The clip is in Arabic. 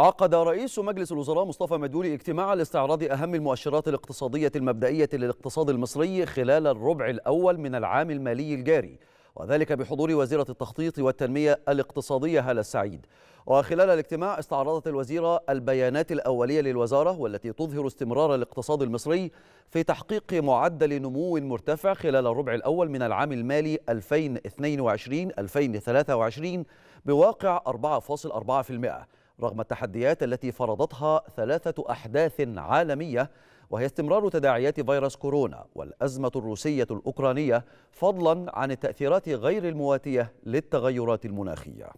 عقد رئيس مجلس الوزراء مصطفى مدبولي اجتماعا لاستعراض أهم المؤشرات الاقتصادية المبدئية للاقتصاد المصري خلال الربع الأول من العام المالي الجاري وذلك بحضور وزيرة التخطيط والتنمية الاقتصادية هالة السعيد وخلال الاجتماع استعرضت الوزيرة البيانات الأولية للوزارة والتي تظهر استمرار الاقتصاد المصري في تحقيق معدل نمو مرتفع خلال الربع الأول من العام المالي 2022-2023 بواقع 4.4% رغم التحديات التي فرضتها ثلاثة أحداث عالمية وهي استمرار تداعيات فيروس كورونا والأزمة الروسية الأوكرانية فضلا عن التأثيرات غير المواتية للتغيرات المناخية